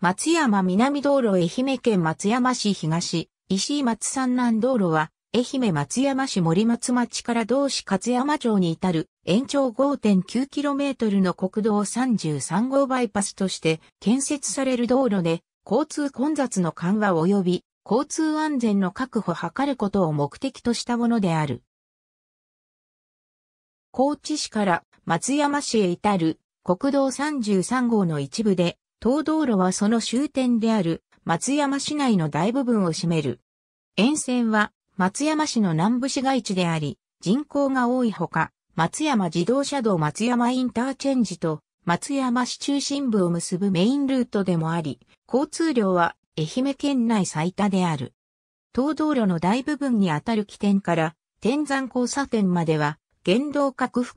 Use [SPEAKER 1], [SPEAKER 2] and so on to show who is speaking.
[SPEAKER 1] 松山南道路愛媛県松山市東、石井松山南道路は、愛媛松山市森松町から道市勝山町に至る延長 5.9km の国道33号バイパスとして建設される道路で交通混雑の緩和及び交通安全の確保を図ることを目的としたものである。高知市から松山市へ至る国道33号の一部で東道路はその終点である松山市内の大部分を占める。沿線は松山市の南部市街地であり、人口が多いほか、松山自動車道松山インターチェンジと松山市中心部を結ぶメインルートでもあり、交通量は愛媛県内最多である。東道路の大部分にあたる起点から天山交差点までは、原動拡幅